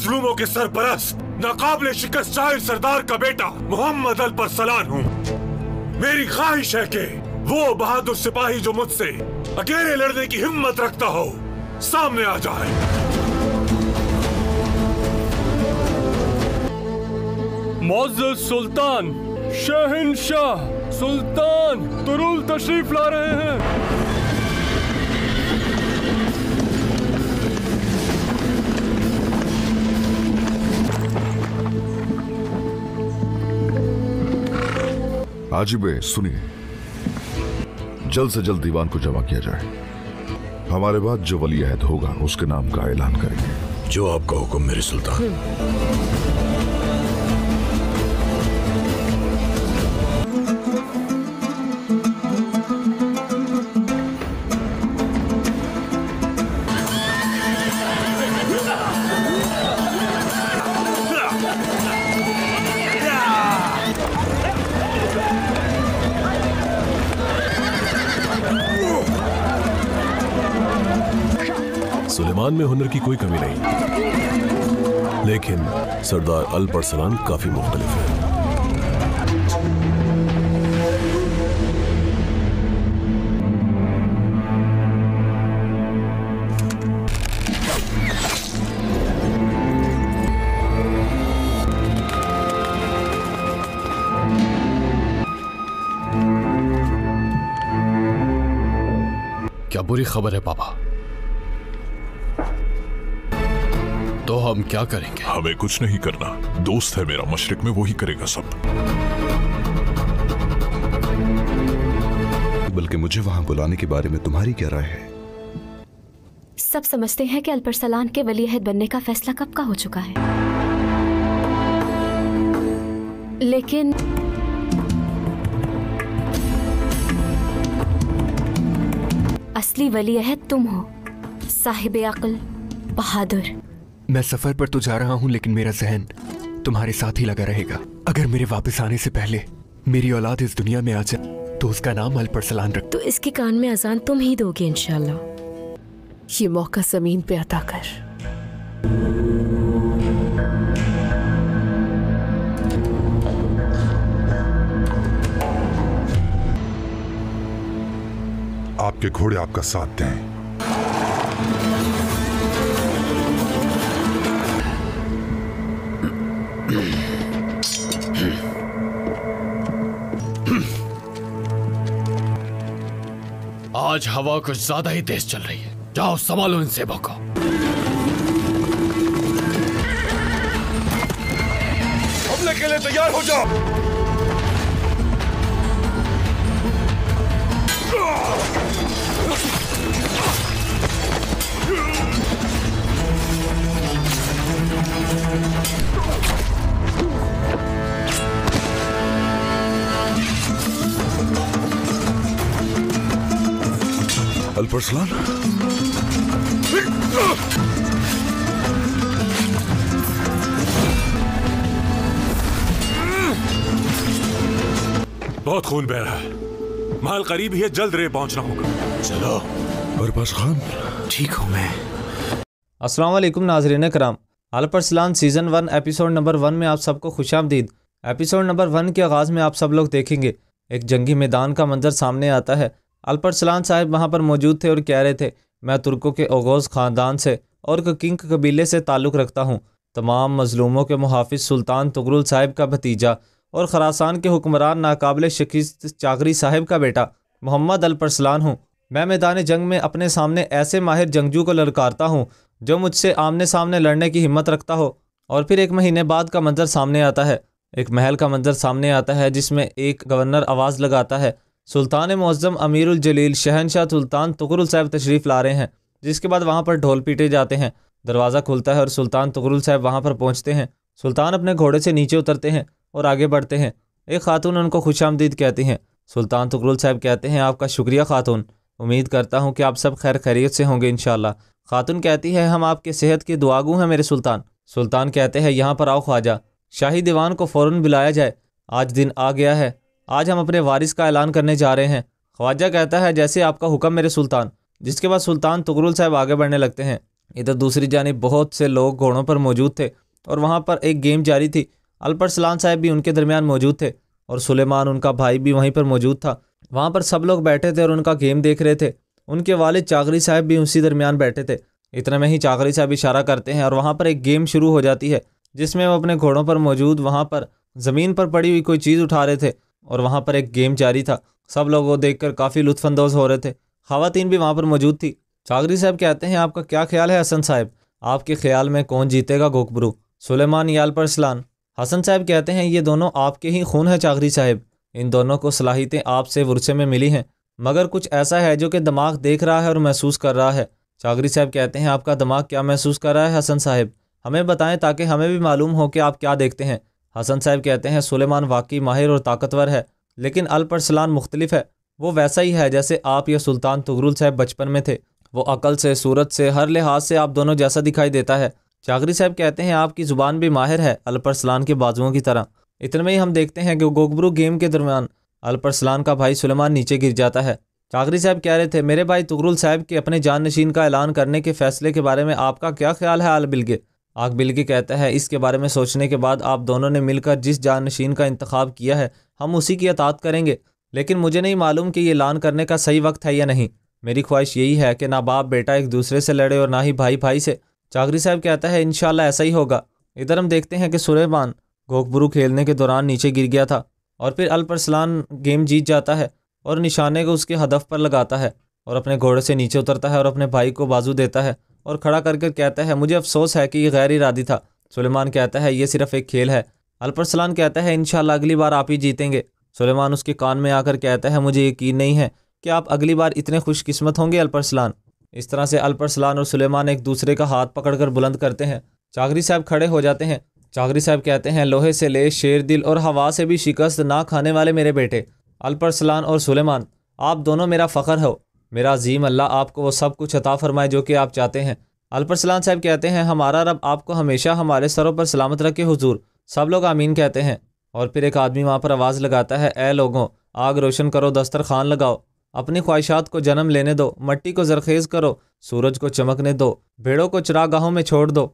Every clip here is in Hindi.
मजलूमों के सरपरस्त नाकाबले शिकस्त शाहिर सरदार का बेटा मोहम्मद अल पर सलान हूँ मेरी ख्वाहिश है कि वो बहादुर सिपाही जो मुझसे अकेले लड़ने की हिम्मत रखता हो सामने आ जाए मोज सुल्तान शहनशाह सुल्तान तुरुल तशरीफ ला रहे हैं आजीबे सुनिए जल्द से जल्द दीवान को जमा किया जाए हमारे बाद जो वली अहद होगा उसके नाम का ऐलान करेंगे जो आपका हुक्म मेरे सुल्तान हम्म। सलमान में हुनर की कोई कमी नहीं लेकिन सरदार अल्पर सलाम काफी मुख्तलिफ है क्या बुरी खबर है पापा तो हम क्या करेंगे हमें कुछ नहीं करना दोस्त है मेरा मशरक में वो ही करेगा सब बल्कि मुझे वहां बुलाने के बारे में तुम्हारी क्या राय है सब समझते हैं कि अल्परसलान के वलीहद बनने का फैसला कब का हो चुका है लेकिन असली वलीहद तुम हो साहिब अकल बहादुर मैं सफर पर तो जा रहा हूँ लेकिन मेरा जहन तुम्हारे साथ ही लगा रहेगा अगर मेरे वापस आने से पहले मेरी औलाद इस दुनिया में आ जाए तो उसका नाम अल परसलान रख तो इसके कान में अजान तुम ही दोगे इनशाला ये मौका जमीन पे अता कर आपके घोड़े आपका साथ दें आज हवा कुछ ज्यादा ही तेज चल रही है जाओ संभालो इन सेबों को हमले के लिए तैयार हो जाओ Oh! अल्परसलान बहुत खून बह रहा है माल करीब ही है जल्द रे पहुंचना होगा चलो बरबस खान ठीक हूं मैं अस्सलाम वालेकुम नाजरीन कराम Alparslan season one episode number one में आप सबको खुश आमदीद एपिसोड नंबर वन के आगाज़ में आप सब लोग देखेंगे एक जंगी मैदान का मंजर सामने आता है अल्परसलान साहब वहाँ पर मौजूद थे और कह रहे थे मैं तुर्कों के ओगोज़ ख़ानदान से और किंग कबीले से ताल्लुक़ रखता हूँ तमाम मजलूमों के मुहाफ़ सुल्तान तुगरुल साहिब का भतीजा और खरासान के हुक्मरान नाकबिल शिक्षित चाकरी साहिब का बेटा मोहम्मद अलपरसलान हूँ मैं मैदान जंग में अपने सामने ऐसे माहिर जंगजू को ललकारता हूँ जो मुझसे आमने सामने लड़ने की हिम्मत रखता हो और फिर एक महीने बाद का मंजर सामने आता है एक महल का मंजर सामने आता है जिसमें एक गवर्नर आवाज़ लगाता है सुल्तान मौज़म जलील शहनशाह सुल्तान तकरुल साहब तशरीफ़ ला रहे हैं जिसके बाद वहाँ पर ढोल पीटे जाते हैं दरवाज़ा खुलता है और सुल्तान तकरुल साहब वहाँ पर पहुँचते हैं सुल्तान अपने घोड़े से नीचे उतरते हैं और आगे बढ़ते हैं एक खातून उनको खुश आमदीद कहती हैं सुल्तान तकरुल साहब कहते हैं आपका शुक्रिया खातून उम्मीद करता हूँ कि आप सब खैर खैरियत से होंगे इन खातून कहती है हम आपके सेहत की दुआगू हैं मेरे सुल्तान सुल्तान कहते हैं यहाँ पर आओ ख्वाजा शाही दीवान को फ़ौर बुलाया जाए आज दिन आ गया है आज हम अपने वारिस का ऐलान करने जा रहे हैं ख्वाजा कहता है जैसे आपका हुक्म मेरे सुल्तान जिसके बाद सुल्तान तुगरुल साहब आगे बढ़ने लगते हैं इधर दूसरी जानब बहुत से लोग घोड़ों पर मौजूद थे और वहाँ पर एक गेम जारी थी अलपरसलान साहब भी उनके दरमियान मौजूद थे और सुलेमान उनका भाई भी वहीं पर मौजूद था वहाँ पर सब लोग बैठे थे और उनका गेम देख रहे थे उनके वालिद चाकरी साहब भी उसी दरमियान बैठे थे इतने में ही चाकरी साहब इशारा करते हैं और वहाँ पर एक गेम शुरू हो जाती है जिसमें वो अपने घोड़ों पर मौजूद वहाँ पर ज़मीन पर पड़ी हुई कोई चीज़ उठा रहे थे और वहाँ पर एक गेम जारी था सब लोग वो देख कर काफ़ी लुत्फानंदोज़ हो रहे थे खातन भी वहाँ पर मौजूद थी चागरी साहब कहते हैं आपका क्या ख्याल है हसन साहब आपके ख्याल में कौन जीतेगा गोकबरू सुलेमान याल पर सलान हसन साहब कहते हैं ये दोनों आपके ही खून है चागरी साहब इन दोनों को सलाहितें आपसे वर्से में मिली हैं मगर कुछ ऐसा है जो कि दिमाग देख रहा है और महसूस कर रहा है चागरी साहब कहते हैं आपका दिमाग क्या महसूस कर रहा है हसन साहब हमें बताएं ताकि हमें भी मालूम हो कि आप क्या देखते हैं हसन साहब कहते हैं सुलेमान वाकई माहिर और ताकतवर है लेकिन अलपरसलान मुख्तलिफ है वो वैसा ही है जैसे आप या सुल्तान तुगरुल साहब बचपन में थे वो अकल से सूरत से हर लिहाज से आप दोनों जैसा दिखाई देता है चाकरी साहब कहते हैं आपकी ज़ुबान भी माहिर है अलपरसलान के बाजुओं की तरह इतने में ही हम देखते हैं कि गोगबरू गेम के दरमियान अलपरसलान का भाई सुलेमान नीचे गिर जाता है चागरी साहब कह रहे थे मेरे भाई तुगरुल साहब के अपने जान नशीन का ऐलान करने के फैसले के बारे में आपका क्या ख्याल है आल बिलगे आग बिल्की कहता है इसके बारे में सोचने के बाद आप दोनों ने मिलकर जिस जानशीन का इंतखब किया है हम उसी की अतात करेंगे लेकिन मुझे नहीं मालूम कि ये लान करने का सही वक्त है या नहीं मेरी ख्वाहिश यही है कि ना बाप बेटा एक दूसरे से लड़े और ना ही भाई भाई से चाकरी साहब कहता है इन ऐसा ही होगा इधर हम देखते हैं कि सुलेमान घोकबरू खेलने के दौरान नीचे गिर गया था और फिर अलपरसलान गेम जीत जाता है और निशाने को उसके हदफ पर लगाता है और अपने घोड़े से नीचे उतरता है और अपने भाई को बाजू देता है और खड़ा करके कर कहता है मुझे अफसोस है कि यह गैर इरादी था सुलेमान कहता है ये सिर्फ एक खेल है अल्परसलान कहता है इन अगली बार आप ही जीतेंगे सुलेमान उसके कान में आकर कहता है मुझे यकीन नहीं है कि आप अगली बार इतने खुशकस्मत होंगे अल्परसलान इस तरह से अल्परसलान और सुलेमान एक दूसरे का हाथ पकड़कर बुलंद करते हैं चाकरी साहब खड़े हो जाते हैं चाकरी साहब कहते हैं लोहे से ले शेर दिल और हवा से भी शिकस्त ना खाने वाले मेरे बेटे अल्परसलान और सुलेमान आप दोनों मेरा फ़खर हो मेरा अजीम अल्लाह आपको वो सब कुछ अता फरमाए जो कि आप चाहते हैं सलाम साहब कहते हैं हमारा रब आपको हमेशा हमारे सरों पर सलामत रखे हुजूर सब लोग आमीन कहते हैं और फिर एक आदमी वहाँ पर आवाज़ लगाता है ए लोगों आग रोशन करो दस्तर खान लगाओ अपनी ख्वाहिशात को जन्म लेने दो मट्टी को जरखेज़ करो सूरज को चमकने दो भेड़ों को चरागाहों में छोड़ दो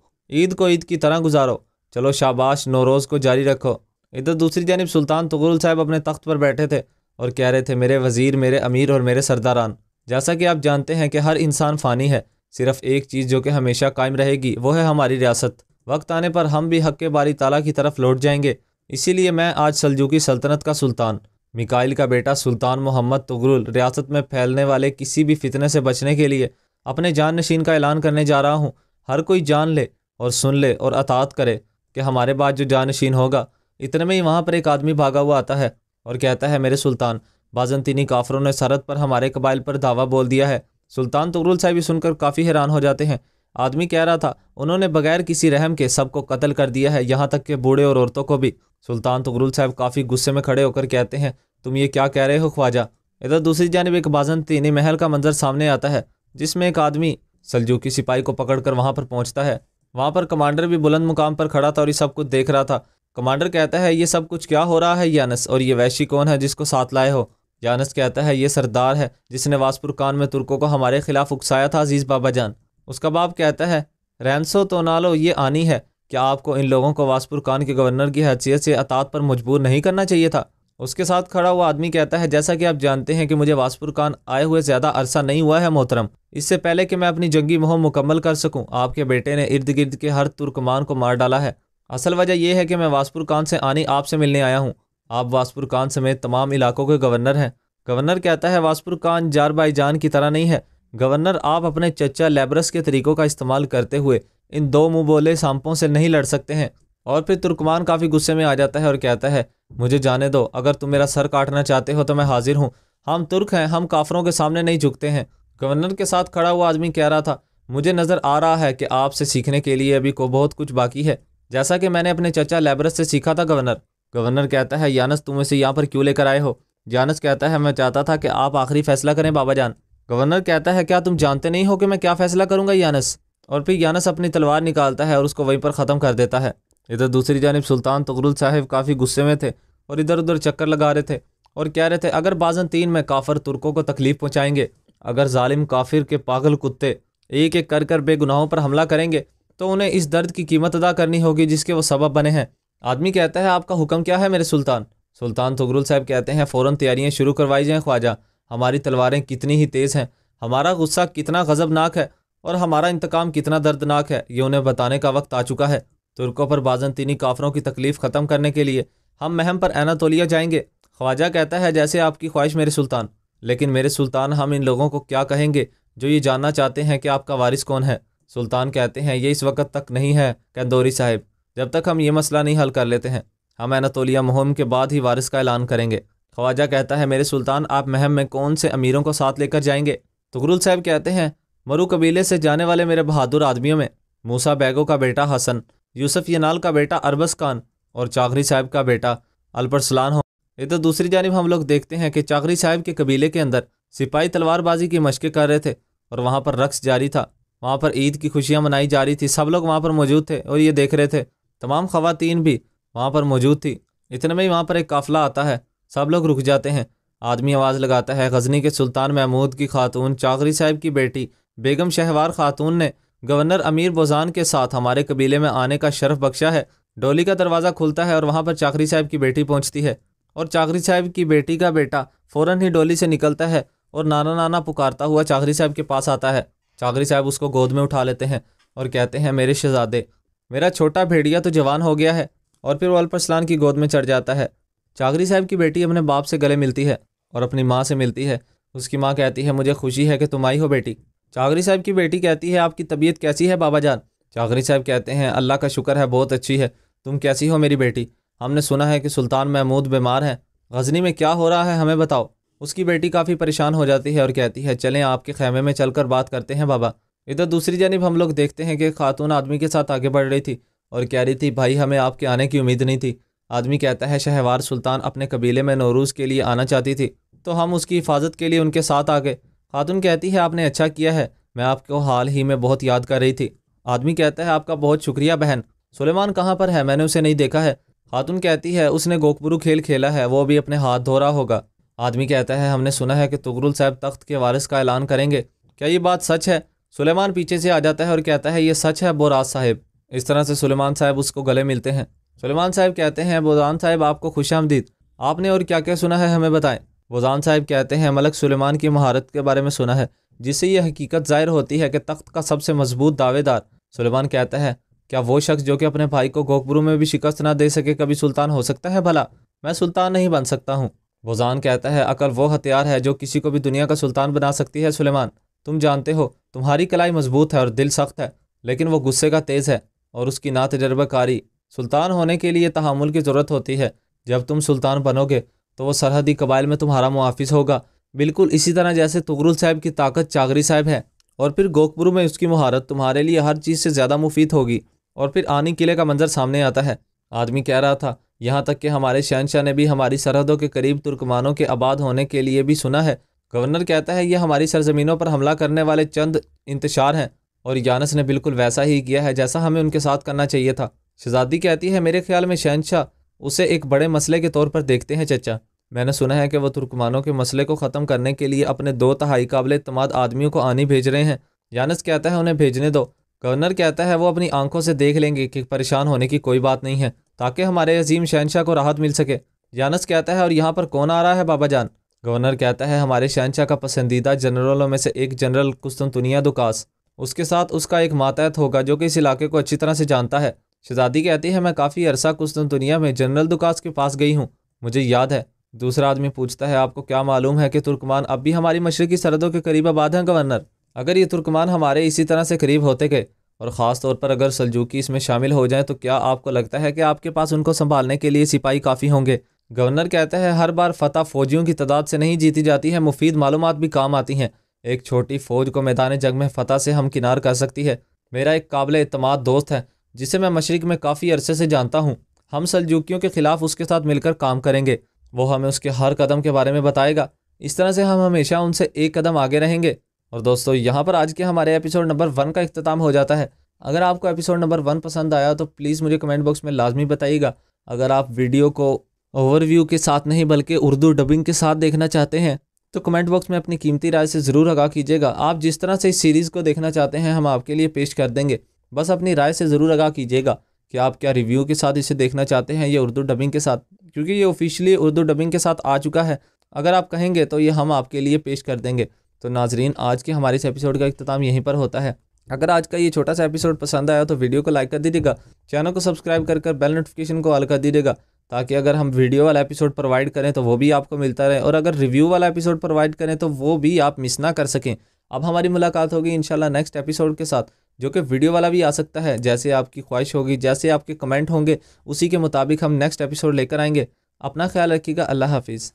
ईद को ईद की तरह गुजारो चलो शाबाश नौरोज़ को जारी रखो इधर दूसरी जानब सुल्तान तुगरुल साहब अपने तख्त पर बैठे थे और कह रहे थे मेरे वज़ीर मेरे अमीर और मेरे सरदारान जैसा कि आप जानते हैं कि हर इंसान फ़ानी है सिर्फ एक चीज़ जो कि हमेशा कायम रहेगी वो है हमारी रियासत वक्त आने पर हम भी हक बारी ताला की तरफ लौट जाएंगे इसीलिए मैं आज सलजुकी सल्तनत का सुल्तान मिकाइल का बेटा सुल्तान मोहम्मद तुगरुल रियासत में फैलने वाले किसी भी फितने से बचने के लिए अपने जान नशीन का ऐलान करने जा रहा हूँ हर कोई जान ले और सुन ले और अतात करे कि हमारे बाद जो जान नशीन होगा इतने में ही वहाँ पर एक आदमी भागा हुआ आता है और कहता है मेरे सुल्तान बाजंतीनी काफरों ने सरहद पर हमारे कबाइल पर धावा बोल दिया है सुल्तान तगरुल तो साहब भी सुनकर काफ़ी हैरान हो जाते हैं आदमी कह रहा था उन्होंने बगैर किसी रहम के सबको कत्ल कर दिया है यहाँ तक कि बूढ़े और औरतों को भी सुल्तान तगरुल तो साहब काफ़ी गुस्से में खड़े होकर कहते हैं तुम ये क्या कह रहे हो ख्वाजा इधर दूसरी जानब एक बाजंतीनी महल का मंजर सामने आता है जिसमें एक आदमी सलजू की सिपाही को पकड़कर वहाँ पर पहुँचता है वहाँ पर कमांडर भी बुलंद मुकाम पर खड़ा था और ये सब कुछ देख रहा था कमांडर कहता है ये सब कुछ क्या हो रहा है यानस और ये वैशी कौन है जिसको साथ लाए हो जानस कहता है ये सरदार है जिसने वासपुर खान में तुर्कों को हमारे खिलाफ उकसाया था अजीज़ बाबा जान उसका बाप कहता है रैनसो तो नालो ये आनी है क्या आपको इन लोगों को वासपुर खान के गवर्नर की हैसियत से अतात पर मजबूर नहीं करना चाहिए था उसके साथ खड़ा हुआ आदमी कहता है जैसा कि आप जानते हैं कि मुझे वासपुर खान आए हुए ज़्यादा अरसा नहीं हुआ है मोहतरम इससे पहले कि मैं अपनी जंगी मुहम मुकम्मल कर सकूँ आपके बेटे ने इर्द गिर्द के हर तुर्कमान को मार डाला है असल वजह यह है कि मैं वासपुर खान से आनी आपसे मिलने आया हूँ आप वासपुर खान समेत तमाम इलाकों के गवर्नर हैं गवर्नर कहता है वासपुर खान जार बाई जान की तरह नहीं है गवर्नर आप अपने चचा लेबरस के तरीकों का इस्तेमाल करते हुए इन दो मुँह बोले सांपों से नहीं लड़ सकते हैं और फिर तुर्कमान काफ़ी गुस्से में आ जाता है और कहता है मुझे जाने दो अगर तुम मेरा सर काटना चाहते हो तो मैं हाजिर हूँ हम तुर्क हैं हम काफरों के सामने नहीं झुकते हैं गवर्नर के साथ खड़ा हुआ आदमी कह रहा था मुझे नज़र आ रहा है कि आपसे सीखने के लिए अभी को बहुत कुछ बाकी है जैसा कि मैंने अपने चचा लेबरस से सीखा था गवर्नर गवर्नर कहता है यानस तुम इसे यहाँ पर क्यों लेकर आए हो जानस कहता है मैं चाहता था कि आप आखिरी फैसला करें बाबा जान गवर्नर कहता है क्या तुम जानते नहीं हो कि मैं क्या फ़ैसला करूँगा यानस और फिर यानस अपनी तलवार निकालता है और उसको वहीं पर ख़त्म कर देता है इधर दूसरी जानब सुल्तान तगरुल साहिब काफ़ी गुस्से में थे और इधर उधर चक्कर लगा रहे थे और कह रहे थे अगर बाजन तीन में काफर तुर्कों को तकलीफ़ पहुँचाएंगे अगर ालिम काफिर के पागल कुत्ते एक एक कर कर बेगुनाहों पर हमला करेंगे तो उन्हें इस दर्द की कीमत अदा करनी होगी जिसके वो सबब बने हैं आदमी कहता है आपका हुक्म क्या है मेरे सुल्तान सुल्तान तुगरुल साहब कहते हैं फ़ौर तैयारियाँ शुरू करवाई जाएँ ख्वाजा हमारी तलवारें कितनी ही तेज़ हैं हमारा गुस्सा कितना गज़बनाक है और हमारा इंतकाम कितना दर्दनाक है ये उन्हें बताने का वक्त आ चुका है तुर्कों पर बाजनतीनी काफरों की तकलीफ़ ख़त्म करने के लिए हम महम पर एनातोलिया जाएंगे ख्वाजा कहता है जैसे आपकी ख्वाहिश मेरे सुल्तान लेकिन मेरे सुल्तान हम इन लोगों को क्या कहेंगे जो ये जानना चाहते हैं कि आपका वारिस कौन है सुल्तान कहते हैं ये इस वक्त तक नहीं है कैंदोरी साहब जब तक हम ये मसला नहीं हल कर लेते हैं हम अनतोलिया मुहिम के बाद ही वारिस का ऐलान करेंगे ख्वाजा कहता है मेरे सुल्तान आप महम में कौन से अमीरों को साथ लेकर जाएंगे तुगरुल साहब कहते हैं मरु कबीले से जाने वाले मेरे बहादुर आदमियों में मूसा बैगो का बेटा हसन यूसुफ यनाल का बेटा अरबस खान और चाकरी साहब का बेटा अल्परसलान हो इधर तो दूसरी जानब हम लोग देखते हैं कि चाकरी साहब के कबीले के अंदर सिपाही तलवारबाजी की मशक़ें कर रहे थे और वहाँ पर रक्स जारी था वहाँ पर ईद की खुशियाँ मनाई जा रही थी सब लोग वहाँ पर मौजूद थे और ये देख रहे थे तमाम खवतिन भी वहाँ पर मौजूद थी इतने में ही वहाँ पर एक काफ़िला आता है सब लोग रुक जाते हैं आदमी आवाज़ लगाता है गजनी के सुल्तान महमूद की खातून चाकरी साहब की बेटी बेगम शहवार खातून ने गवर्नर अमीर बोजान के साथ हमारे कबीले में आने का शर्फ बख्शा है डोली का दरवाज़ा खुलता है और वहाँ पर चाकरी साहब की बेटी पहुँचती है और चाकरी साहब की बेटी का बेटा फ़ौरन ही डोली से निकलता है और नाना नाना पुकारता हुआ चाकरी साहब के पास आता है चाकरी साहब उसको गोद में उठा लेते हैं और कहते हैं मेरे शहजादे मेरा छोटा भेड़िया तो जवान हो गया है और फिर वो अल्पसलान की गोद में चढ़ जाता है चाकरी साहब की बेटी अपने बाप से गले मिलती है और अपनी माँ से मिलती है उसकी माँ कहती है मुझे खुशी है कि तुम आई हो बेटी चागरी साहब की बेटी कहती है आपकी तबीयत कैसी है बाबा जान चागरी साहब कहते हैं अल्लाह का शुक्र है बहुत अच्छी है तुम कैसी हो मेरी बेटी हमने सुना है कि सुल्तान महमूद बीमार हैं गजनी में क्या हो रहा है हमें बताओ उसकी बेटी काफ़ी परेशान हो जाती है और कहती है चलें आपके खेमे में चलकर बात करते हैं बाबा इधर दूसरी जानब हम लोग देखते हैं कि खातून आदमी के साथ आगे बढ़ रही थी और कह रही थी भाई हमें आपके आने की उम्मीद नहीं थी आदमी कहता है शहवार सुल्तान अपने कबीले में नौरूज़ के लिए आना चाहती थी तो हम उसकी हिफाजत के लिए उनके साथ आ गए खातून कहती है आपने अच्छा किया है मैं आपको हाल ही में बहुत याद कर रही थी आदमी कहता है आपका बहुत शुक्रिया बहन सुलेमान कहाँ पर है मैंने उसे नहीं देखा है खातून कहती है उसने गोकबरू खेल खेला है वो भी अपने हाथ धो रहा होगा आदमी कहता है हमने सुना है कि तुगरुल साहब तख्त के वारिस का ऐलान करेंगे क्या ये बात सच है सुलेमान पीछे से आ जाता है और कहता है ये सच है बोराज साहब इस तरह से सुलेमान साहब उसको गले मिलते हैं सुलेमान साहब कहते हैं बोजान साहब आपको खुश आमदीद आपने और क्या क्या सुना है हमें बताएं बोजान साहब कहते हैं मलक सुलेमान की महारत के बारे में सुना है जिससे यह हकीकत जाहिर होती है कि तख्त का सबसे मजबूत दावेदार सुलेमान कहता है क्या वो शख्स जो कि अपने भाई को गोकबरू में भी शिकस्त ना दे सके कभी सुल्तान हो सकता है भला मैं सुल्तान नहीं बन सकता हूँ बोजान कहता है अकल वो हथियार है जो किसी को भी दुनिया का सुल्तान बना सकती है सुलेमान तुम जानते हो तुम्हारी कलाई मजबूत है और दिल सख्त है लेकिन वो गुस्से का तेज़ है और उसकी ना तजर्बाकारी सुल्तान होने के लिए तहमुल की ज़रूरत होती है जब तुम सुल्तान बनोगे तो वह सरहदी कबाइल में तुम्हारा मुआफ़ होगा बिल्कुल इसी तरह जैसे तुगरुल साहब की ताकत चागरी साहब है और फिर गोखपुर में उसकी महारत तुम्हारे लिए हर चीज़ से ज़्यादा मुफीद होगी और फिर आनी किले का मंजर सामने आता है आदमी कह रहा था यहाँ तक कि हमारे शहनशाह ने भी हमारी सरहदों के करीब तुर्कमानों के आबाद होने के लिए भी सुना है गवर्नर कहता है यह हमारी सरजमीनों पर हमला करने वाले चंद इंतशार हैं और यानस ने बिल्कुल वैसा ही किया है जैसा हमें उनके साथ करना चाहिए था शहजादी कहती है मेरे ख्याल में शहनशाह उसे एक बड़े मसले के तौर पर देखते हैं चचा मैंने सुना है कि वह तुर्कमानों के मसले को ख़त्म करने के लिए अपने दो तहाई काबिल तमाद आदमियों को आनी भेज रहे हैं यानस कहता है उन्हें भेजने दो गवर्नर कहता है वो अपनी आंखों से देख लेंगे कि परेशान होने की कोई बात नहीं है ताकि हमारे अजीम शहनशाह को राहत मिल सके यानस कहता है और यहाँ पर कौन आ रहा है बाबा जान गवर्नर कहता है हमारे शहनशाह का पसंदीदा जनरलों में से एक जनरल तुनिया दुकास उसके साथ उसका एक मातहत होगा जो कि इस इलाके को अच्छी तरह से जानता है शहजादी कहती है मैं काफ़ी अरसा दुनिया में जनरल दुकास के पास गई हूँ मुझे याद है दूसरा आदमी पूछता है आपको क्या मालूम है कि तुर्कमान अब भी हमारी मशरकी सरहदों के करीब आबाद हैं गवर्नर अगर ये तुर्कमान हमारे इसी तरह से करीब होते गए और ख़ास तौर पर अगर सलजूकी इसमें शामिल हो जाएं तो क्या आपको लगता है कि आपके पास उनको संभालने के लिए सिपाही काफ़ी होंगे गवर्नर कहते हैं हर बार फतह फौजियों की तादाद से नहीं जीती जाती है मुफीद मालूम भी काम आती हैं एक छोटी फ़ौज को मैदान जंग में फतह से हम किनार कर सकती है मेरा एक काबिल अतमाद दोस्त है जिसे मैं मशरक़ में काफ़ी अरसे से जानता हूँ हम सलजुकियों के ख़िलाफ़ उसके साथ मिलकर काम करेंगे वो हमें उसके हर कदम के बारे में बताएगा इस तरह से हम हमेशा उनसे एक कदम आगे रहेंगे और दोस्तों यहाँ पर आज के हमारे एपिसोड नंबर वन का अख्ताम हो जाता है अगर आपको एपिसोड नंबर वन पसंद आया तो प्लीज़ मुझे कमेंट बॉक्स में लाजमी बताइएगा अगर आप वीडियो को ओवरव्यू के साथ नहीं बल्कि उर्दू डबिंग के साथ देखना चाहते हैं तो कमेंट बॉक्स में अपनी कीमती राय से ज़रूर आगा कीजिएगा आप जिस तरह से इस सीरीज़ को देखना चाहते हैं हम आपके लिए पेश कर देंगे बस अपनी राय से ज़रूर आगा कीजिएगा कि आप क्या रिव्यू के साथ इसे देखना चाहते हैं या उर्दू डबिंग के साथ क्योंकि ये ऑफिशियली उर्दू डबिंग के साथ आ चुका है अगर आप कहेंगे तो ये हम आपके लिए पेश कर देंगे तो नाजरीन आज के हमारे इस एपिसोड का अख्ताम यहीं पर होता है अगर आज का ये छोटा सा एपिसोड पसंद आया तो वीडियो को लाइक कर दीजिएगा चैनल को सब्सक्राइब कर कर बेल नोटिफिकेशन को ऑल कर दीजिएगा ताकि अगर हम वीडियो वाला एपिसोड प्रोवाइड करें तो वो भी आपको मिलता रहे और अगर रिव्यू वाला एपिसोड प्रोवाइड करें तो वो भी आप मिस ना कर सकें अब हमारी मुलाकात होगी इनशाला नेक्स्ट एपिसोड के साथ जो कि वीडियो वाला भी आ सकता है जैसे आपकी ख्वाहिश होगी जैसे आपके कमेंट होंगे उसी के मुताबिक हम नेक्स्ट एपिसोड लेकर आएंगे अपना ख्याल रखिएगा अल्लाह हाफिज़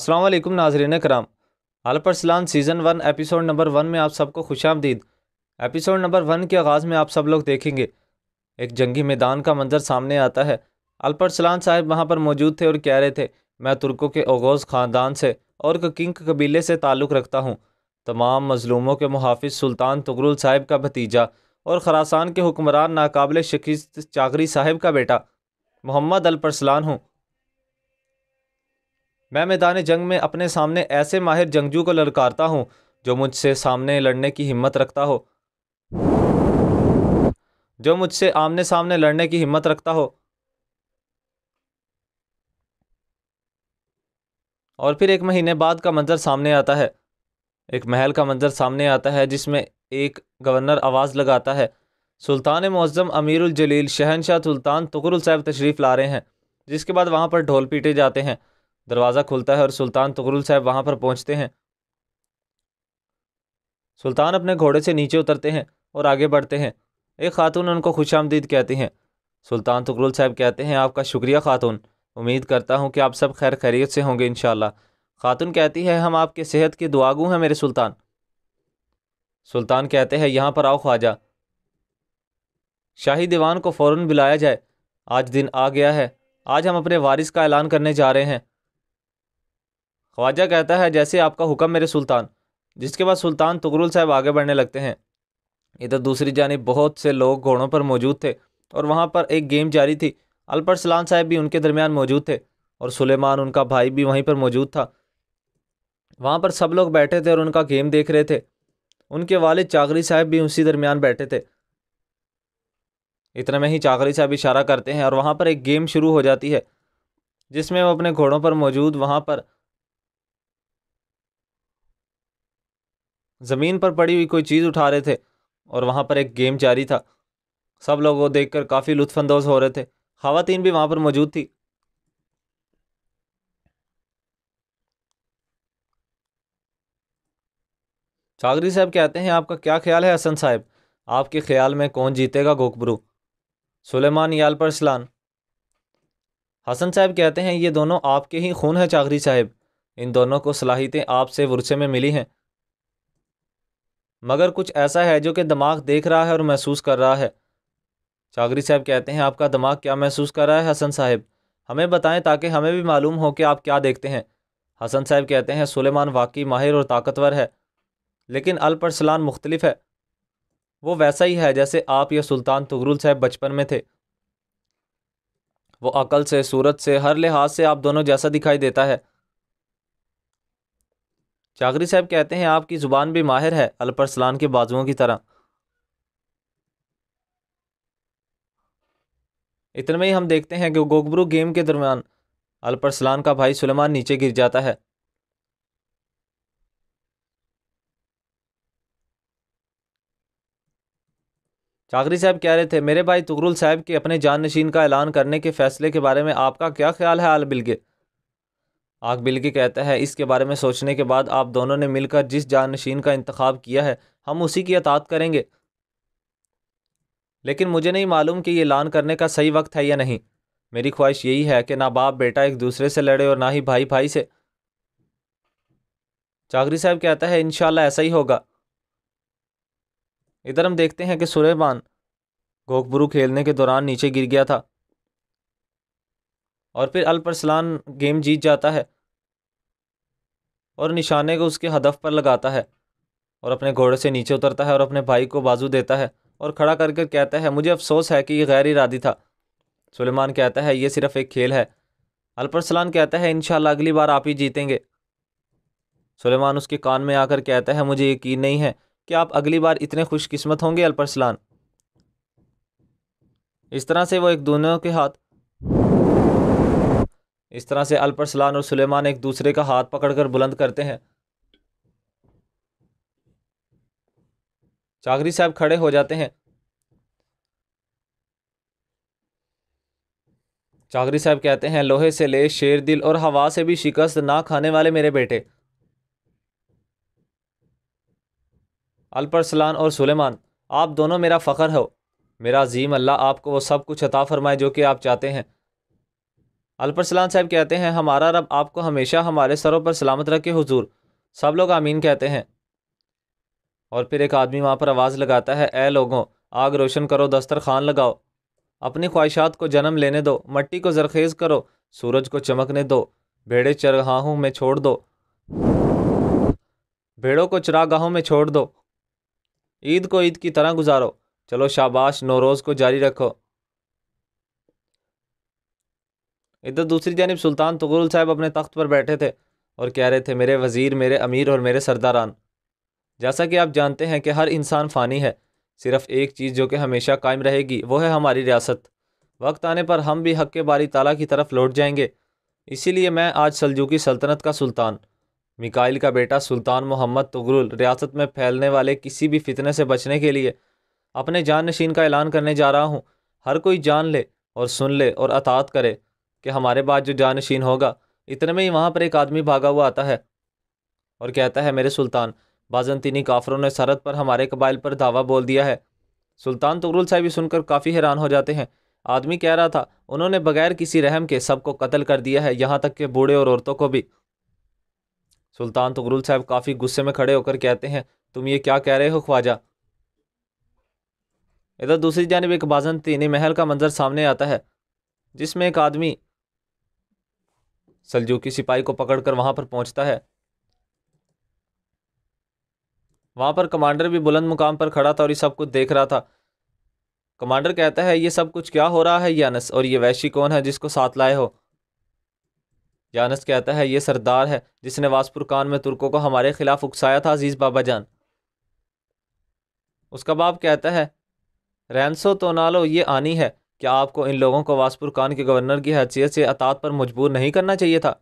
असलम नाजरन कराम Alparslan season one episode number one में आप सबको खुश आमदीद एपिसोड नंबर वन के आगाज़ में आप सब लोग देखेंगे एक जंगी मैदान का मंजर सामने आता है अल्परसलान साहब वहाँ पर मौजूद थे और कह रहे थे मैं तुर्कों के ओगोज़ ख़ानदान से और किंग कबीले से ताल्लुक़ रखता हूँ तमाम मजलूमों के मुहाफ़ सुल्तान तगरुल साहिब का भतीजा और खरासान के हुक्मरान नाकबिल शिकस्त चाकरी साहिब का बेटा मोहम्मद अलपरसलान हूँ मैं मैदान जंग में अपने सामने ऐसे माहिर जंगजू को ललकारता हूँ जो मुझसे सामने लड़ने की हिम्मत रखता हो जो मुझसे आमने सामने लड़ने की हिम्मत रखता हो और फिर एक महीने बाद का मंज़र सामने आता है एक महल का मंज़र सामने आता है जिसमें एक गवर्नर आवाज़ लगाता है सुल्तान मौज़म अमीरुल जलील शहनशाह सुल्तान तकरुल साहब तशरीफ़ ला रहे हैं जिसके बाद वहाँ पर ढोल पीटे जाते हैं दरवाज़ा खुलता है और सुल्तान तकरुल साहब वहाँ पर पहुँचते हैं सुल्तान अपने घोड़े से नीचे उतरते हैं और आगे बढ़ते हैं एक खातून उनको खुश आमदीद कहती हैं सुल्तान तकरुल साहब कहते हैं आपका शुक्रिया खातून उम्मीद करता हूँ कि आप सब खैर खैरियत से होंगे इन खातून कहती है हम आपके सेहत के दुआगू हैं मेरे सुल्तान सुल्तान कहते हैं यहाँ पर आओ ख्वाजा शाही दीवान को फ़ौर बुलाया जाए आज दिन आ गया है आज हम अपने वारिस का ऐलान करने जा रहे हैं ख्वाजा कहता है जैसे आपका हुक्म मेरे सुल्तान जिसके बाद सुल्तान तुगरुल साहब आगे बढ़ने लगते हैं इधर दूसरी जानब बहुत से लोग घोड़ों पर मौजूद थे और वहाँ पर एक गेम जारी थी अल्पर सलान साहब भी उनके दरमियान मौजूद थे और सुलेमान उनका भाई भी वहीं पर मौजूद था वहाँ पर सब लोग बैठे थे और उनका गेम देख रहे थे उनके वाले चाकरी साहब भी उसी दरमियान बैठे थे इतने में ही चाकरी साहब इशारा करते हैं और वहाँ पर एक गेम शुरू हो जाती है जिसमें वो अपने घोड़ों पर मौजूद वहाँ पर ज़मीन पर पड़ी हुई कोई चीज़ उठा रहे थे और वहाँ पर एक गेम जारी था सब लोग वो देख कर काफ़ी लुत्फानंदोज हो रहे थे खातन भी वहाँ पर मौजूद थी चागरी साहब कहते हैं आपका क्या ख्याल है हसन साहब आपके ख्याल में कौन जीतेगा गोकबरू सुलेमान याल पर सलान हसन साहब कहते हैं ये दोनों आपके ही खून है चागरी साहब इन दोनों को सलाहितें आपसे वर्से में मिली हैं मगर कुछ ऐसा है जो कि दिमाग देख रहा है और महसूस कर रहा है चागरी साहब कहते हैं आपका दिमाग क्या महसूस कर रहा है हसन साहब हमें बताएं ताकि हमें भी मालूम हो कि आप क्या देखते हैं हसन साहब कहते हैं सुलेमान वाकई माहिर और ताकतवर है लेकिन अलपरसलान मुख्तलिफ है वो वैसा ही है जैसे आप या सुल्तान तगरुल साहब बचपन में थे वो अकल से सूरत से हर लिहाज से आप दोनों जैसा दिखाई देता है चाकरी साहब कहते हैं आपकी ज़ुबान भी माहिर है अलपरसलान के बाजुओं की तरह इतने में ही हम देखते हैं कि गोकबरू गेम के दरमियान अलपरसलान का भाई सुलेमान नीचे गिर जाता है चाकरी साहब कह रहे थे मेरे भाई तुगरुल साहब के अपने नशीन का ऐलान करने के फैसले के बारे में आपका क्या ख्याल है आल बिलगे आग बिल्की कहता है इसके बारे में सोचने के बाद आप दोनों ने मिलकर जिस जानशीन का इंतखब किया है हम उसी की अतात करेंगे लेकिन मुझे नहीं मालूम कि ये लान करने का सही वक्त है या नहीं मेरी ख्वाहिश यही है कि ना बाप बेटा एक दूसरे से लड़े और ना ही भाई भाई से चाकरी साहब कहता है इन ऐसा ही होगा इधर हम देखते हैं कि सुरेबान घोकबरू खेलने के दौरान नीचे गिर गया था और फिर अल्परसलान गेम जीत जाता है और निशाने को उसके हदफ पर लगाता है और अपने घोड़े से नीचे उतरता है और अपने भाई को बाजू देता है और खड़ा करके कहता है मुझे अफसोस है कि यह गैर इरादी था सुलेमान कहता है ये सिर्फ एक खेल है अल्परसलान कहता है इन अगली बार आप ही जीतेंगे सुलेमान उसके कान में आकर कहता है मुझे यकीन नहीं है कि आप अगली बार इतने खुशकिस्मत होंगे अल्परसलान इस तरह से वो एक दोनों के हाथ इस तरह से अलपरसलान और सुलेमान एक दूसरे का हाथ पकड़कर बुलंद करते हैं चाकरी साहब खड़े हो जाते हैं चाकरी साहब कहते हैं लोहे से ले शेर दिल और हवा से भी शिकस्त ना खाने वाले मेरे बेटे सलान और सुलेमान आप दोनों मेरा फ़ख्र हो मेरा अजीम अल्लाह आपको वो सब कुछ अता फरमाए जो कि आप चाहते हैं सलाम साहब कहते हैं हमारा रब आपको हमेशा हमारे सरों पर सलामत रखे हुजूर सब लोग आमीन कहते हैं और फिर एक आदमी वहाँ पर आवाज़ लगाता है ए लोगों आग रोशन करो दस्तर खान लगाओ अपनी ख्वाहिशात को जन्म लेने दो मट्टी को जरखेज़ करो सूरज को चमकने दो भेड़े चरगाहों में छोड़ दो भेड़ों को चरागाहों में छोड़ दो ईद को ईद की तरह गुजारो चलो शाबाश नौरोज़ को जारी रखो इधर दूसरी जानब सुल्तान तगरुल साहब अपने तख्त पर बैठे थे और कह रहे थे मेरे वज़ीर मेरे अमीर और मेरे सरदारान जैसा कि आप जानते हैं कि हर इंसान फ़ानी है सिर्फ़ एक चीज़ जो कि हमेशा कायम रहेगी वो है हमारी रियासत वक्त आने पर हम भी हक के बारी ताला की तरफ लौट जाएंगे इसीलिए मैं आज सलजुकी सल्तनत का सुल्तान मिकाइल का बेटा सुल्तान मोहम्मद तगरुल रियासत में फैलने वाले किसी भी फितने से बचने के लिए अपने जान नशीन का ऐलान करने जा रहा हूँ हर कोई जान ले और सुन ले और अतात करे कि हमारे बाद जो जानशीन होगा इतने में ही वहाँ पर एक आदमी भागा हुआ आता है और कहता है मेरे सुल्तान बाजनतीनी काफरों ने सरहद पर हमारे कबाइल पर धावा बोल दिया है सुल्तान तगरुल तो साहब भी सुनकर काफ़ी हैरान हो जाते हैं आदमी कह रहा था उन्होंने बगैर किसी रहम के सबको कत्ल कर दिया है यहाँ तक के बूढ़े और औरतों को भी सुल्तान तगरुल तो साहब काफ़ी गुस्से में खड़े होकर कहते हैं तुम ये क्या कह रहे हो ख्वाजा इधर दूसरी जानब एक बाजन तीनी महल का मंजर सामने आता है जिसमें एक आदमी सलजूकी सिपाही को पकड़कर वहां पर पहुंचता है वहां पर कमांडर भी बुलंद मुकाम पर खड़ा था और ये सब कुछ देख रहा था कमांडर कहता है ये सब कुछ क्या हो रहा है यानस और ये वैशी कौन है जिसको साथ लाए हो यानस कहता है ये सरदार है जिसने वासपुर कान में तुर्कों को हमारे खिलाफ उकसाया था अजीज़ बाबा जान उसका बाप कहता है रैनसो तो नालो ये आनी है क्या आपको इन लोगों को वासपुर खान के गवर्नर की हैसियत से अतात पर मजबूर नहीं करना चाहिए था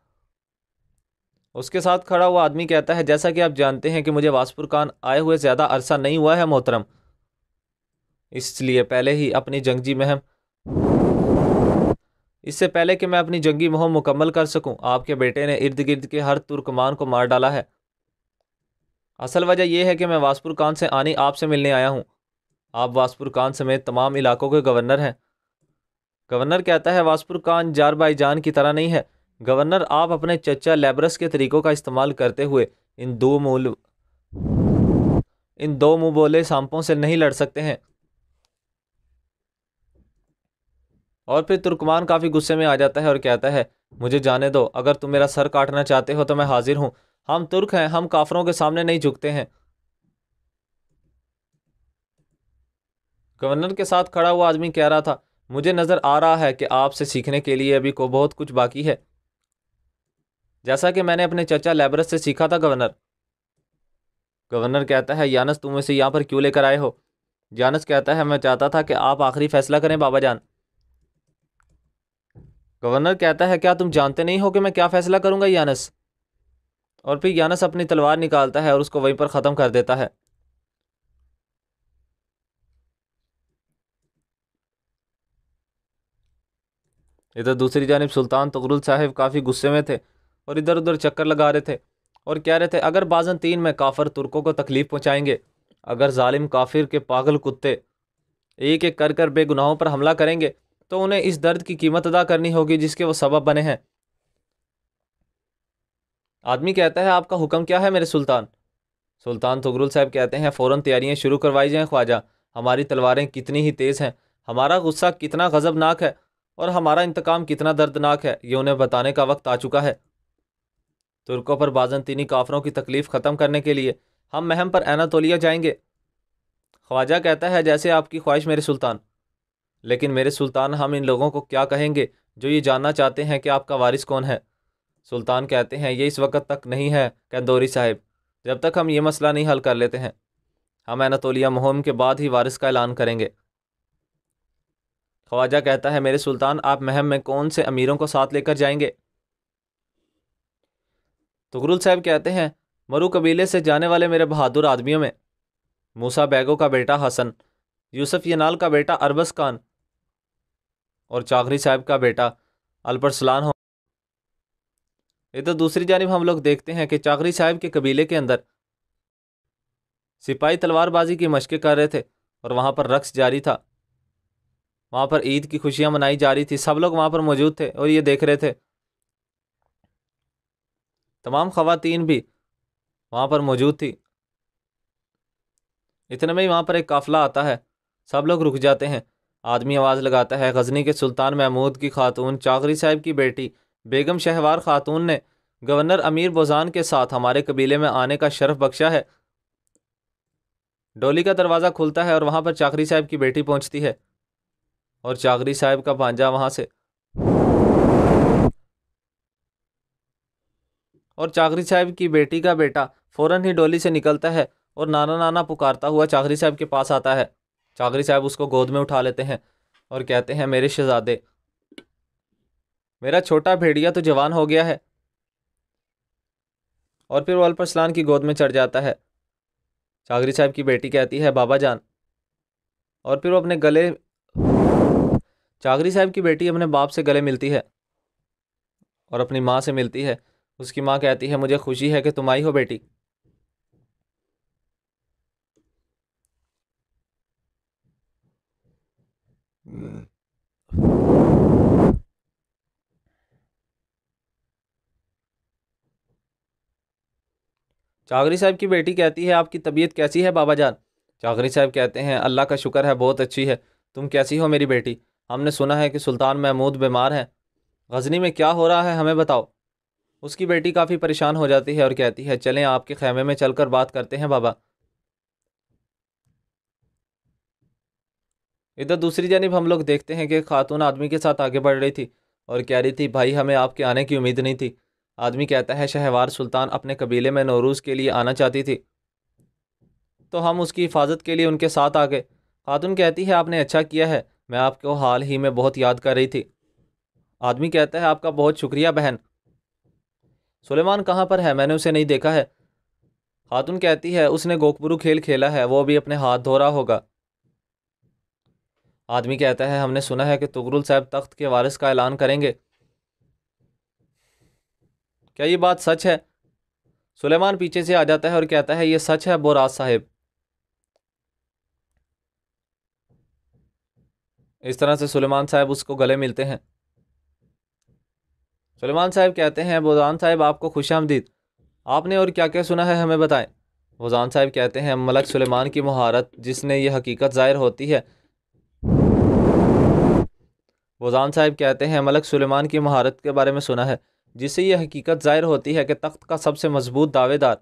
उसके साथ खड़ा हुआ आदमी कहता है जैसा कि आप जानते हैं कि मुझे वासपुर खान आए हुए ज़्यादा अरसा नहीं हुआ है मोहतरम इसलिए पहले ही अपनी जंगजी महम इससे पहले कि मैं अपनी जंगी मुहम मुकम्मल कर सकूं, आपके बेटे ने इर्द गिर्द के हर तुर्कमान को मार डाला है असल वजह यह है कि मैं वासपुर खान से आनी आपसे मिलने आया हूं। आप वासपुर खान समेत तमाम इलाकों के गवर्नर हैं गवर्नर कहता है वासपुर का अंजार जान की तरह नहीं है गवर्नर आप अपने चचा लेबरस के तरीकों का इस्तेमाल करते हुए इन दो मूल इन दो मुँह बोले सांपों से नहीं लड़ सकते हैं और फिर तुर्कमान काफ़ी गुस्से में आ जाता है और कहता है मुझे जाने दो अगर तुम मेरा सर काटना चाहते हो तो मैं हाजिर हूँ हम तुर्क हैं हम काफरों के सामने नहीं झुकते हैं गवर्नर के साथ खड़ा हुआ आदमी कह रहा था मुझे नज़र आ रहा है कि आपसे सीखने के लिए अभी को बहुत कुछ बाकी है जैसा कि मैंने अपने चचा लेबरस से सीखा था गवर्नर गवर्नर कहता है यानस तुम इसे यहाँ पर क्यों लेकर आए हो यानस कहता है मैं चाहता था कि आप आखिरी फैसला करें बाबा जान गवर्नर कहता है क्या तुम जानते नहीं हो कि मैं क्या फ़ैसला करूँगा यानस और फिर यानस अपनी तलवार निकालता है और उसको वहीं पर ख़त्म कर देता है इधर दूसरी जानब सुल्तान तगरुल साहब काफ़ी गुस्से में थे और इधर उधर चक्कर लगा रहे थे और कह रहे थे अगर बाजन तीन में काफर तुर्कों को तकलीफ़ पहुँचाएँगे अगर ालिम काफिर के पागल कुत्ते एक एक कर कर बेगुनाहों पर हमला करेंगे तो उन्हें इस दर्द की कीमत अदा करनी होगी जिसके वो सबब बने हैं आदमी कहता है आपका हुक्म क्या है मेरे सुल्तान सुल्तान तगरुल साहब कहते हैं फ़ौर तैयारियाँ शुरू करवाई जाएँ ख्वाजा हमारी तलवारें कितनी ही तेज़ हैं हमारा गुस्सा कितना गज़बनाक है और हमारा इंतकाम कितना दर्दनाक है ये उन्हें बताने का वक्त आ चुका है तुर्कों पर बाजनतीनी काफरों की तकलीफ़ ख़त्म करने के लिए हम महम पर एनातोलिया जाएंगे ख्वाजा कहता है जैसे आपकी ख्वाहिश मेरे सुल्तान लेकिन मेरे सुल्तान हम इन लोगों को क्या कहेंगे जो ये जानना चाहते हैं कि आपका वारिस कौन है सुल्तान कहते हैं ये इस वक्त तक नहीं है कैंदोरी साहिब जब तक हम ये मसला नहीं हल कर लेते हैं हम एनातोलिया मुहम के बाद ही वारिस का ऐलान करेंगे ख्वाजा कहता है मेरे सुल्तान आप महम में कौन से अमीरों को साथ लेकर जाएंगे तुगरुल साहब कहते हैं मरु कबीले से जाने वाले मेरे बहादुर आदमियों में मूसा बैगो का बेटा हसन यूसुफ यनाल का बेटा अरबस खान और चाकरी साहब का बेटा अल्परसलान हो तो दूसरी जानब हम लोग देखते हैं कि चाकरी साहब के कबीले के अंदर सिपाही तलवारबाजी की मशक़ें कर रहे थे और वहाँ पर रक्स जारी था वहाँ पर ईद की खुशियाँ मनाई जा रही थी सब लोग वहाँ पर मौजूद थे और ये देख रहे थे तमाम खवतिन भी वहाँ पर मौजूद थी इतने में ही वहाँ पर एक काफ़िला आता है सब लोग रुक जाते हैं आदमी आवाज़ लगाता है गजनी के सुल्तान महमूद की खातून चाकरी साहब की बेटी बेगम शहवार खातून ने गवर्नर अमीर बोजान के साथ हमारे कबीले में आने का शर्फ बख्शा है डोली का दरवाज़ा खुलता है और वहाँ पर चाकरी साहब की बेटी पहुँचती है और चाकरी साहब का भांजा वहाँ से और चाकरी साहब की बेटी का बेटा फ़ौरन ही डोली से निकलता है और नाना नाना पुकारता हुआ चाकरी साहब के पास आता है चाकरी साहब उसको गोद में उठा लेते हैं और कहते हैं मेरे शहजादे मेरा छोटा भेड़िया तो जवान हो गया है और फिर वो अल्परसलान की गोद में चढ़ जाता है चाकरी साहब की बेटी कहती है बाबा जान और फिर वो अपने गले चागरी साहब की बेटी अपने बाप से गले मिलती है और अपनी माँ से मिलती है उसकी माँ कहती है मुझे खुशी है कि तुम आई हो बेटी चागरी साहब की बेटी कहती है आपकी तबीयत कैसी है बाबा जान चागरी साहब कहते हैं अल्लाह का शुक्र है बहुत अच्छी है तुम कैसी हो मेरी बेटी हमने सुना है कि सुल्तान महमूद बीमार हैं गजनी में क्या हो रहा है हमें बताओ उसकी बेटी काफ़ी परेशान हो जाती है और कहती है चलें आपके खेमे में चलकर बात करते हैं बाबा इधर दूसरी जानब हम लोग देखते हैं कि खातून आदमी के साथ आगे बढ़ रही थी और कह रही थी भाई हमें आपके आने की उम्मीद नहीं थी आदमी कहता है शहवार सुल्तान अपने कबीले में नौरूज़ के लिए आना चाहती थी तो हम उसकी हिफाजत के लिए उनके साथ आ गए खातून कहती है आपने अच्छा किया है मैं आपको हाल ही में बहुत याद कर रही थी आदमी कहता है आपका बहुत शुक्रिया बहन सुलेमान कहाँ पर है मैंने उसे नहीं देखा है खातून कहती है उसने गोकपुरू खेल खेला है वो अभी अपने हाथ धो रहा होगा आदमी कहता है हमने सुना है कि तुगरुल साहब तख्त के वारिस का ऐलान करेंगे क्या ये बात सच है सुलेमान पीछे से आ जाता है और कहता है ये सच है बोराज साहेब इस तरह से सुलेमान साहब उसको गले मिलते हैं सुलेमान साहब कहते हैं बोजान साहब आपको खुश आमदीद आपने और क्या क्या सुना है हमें बताएं बोजान साहब कहते हैं मलक सुलेमान की महारत जिसने ये हकीकत ज़ाहिर होती है बोजान साहब कहते हैं मलक सुलेमान की महारत के बारे में सुना है जिससे यह हकीकत ज़ाहिर होती है कि तख्त का सबसे मजबूत दावेदार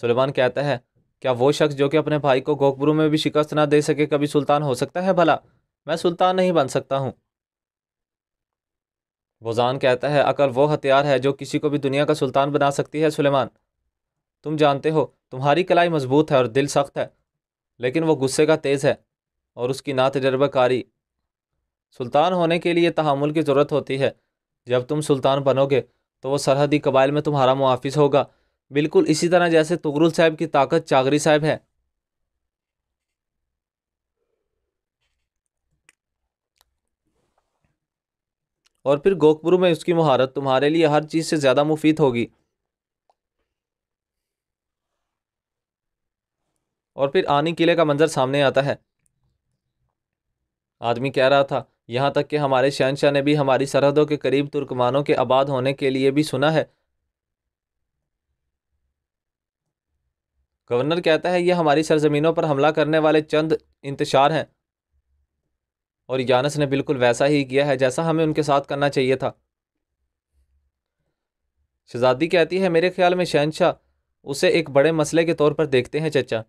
सुलेमान कहता है क्या वो शख्स जो कि अपने भाई को गोकबरू में भी शिकस्त ना दे सके कभी सुल्तान हो सकता है भला मैं सुल्तान नहीं बन सकता हूँ वोजान कहता है अकल वो हथियार है जो किसी को भी दुनिया का सुल्तान बना सकती है सुलेमान तुम जानते हो तुम्हारी कलाई मजबूत है और दिल सख्त है लेकिन वो गुस्से का तेज़ है और उसकी ना तजर्बाकारी सुल्तान होने के लिए तहमुल की ज़रूरत होती है जब तुम सुल्तान बनोगे तो वह सरहदी कबाइल में तुम्हारा मुआफ़ होगा बिल्कुल इसी तरह जैसे तुगरुल साहब की ताकत चागरी साहब है और फिर गोखपुर में उसकी महारत तुम्हारे लिए हर चीज़ से ज़्यादा मुफीद होगी और फिर आनी किले का मंजर सामने आता है आदमी कह रहा था यहाँ तक कि हमारे शहनशाह ने भी हमारी सरहदों के करीब तुर्कमानों के आबाद होने के लिए भी सुना है गवर्नर कहता है ये हमारी सरजमीनों पर हमला करने वाले चंद इंतशार हैं और यानस ने बिल्कुल वैसा ही किया है जैसा हमें उनके साथ करना चाहिए था शहजादी कहती है मेरे ख्याल में शहनशाह उसे एक बड़े मसले के तौर पर देखते हैं चचा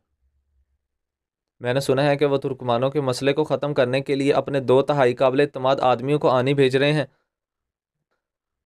मैंने सुना है कि वह तुर्कमानों के मसले को ख़त्म करने के लिए अपने दो तहाई काबिल अतमाद आदमियों को आनी भेज रहे हैं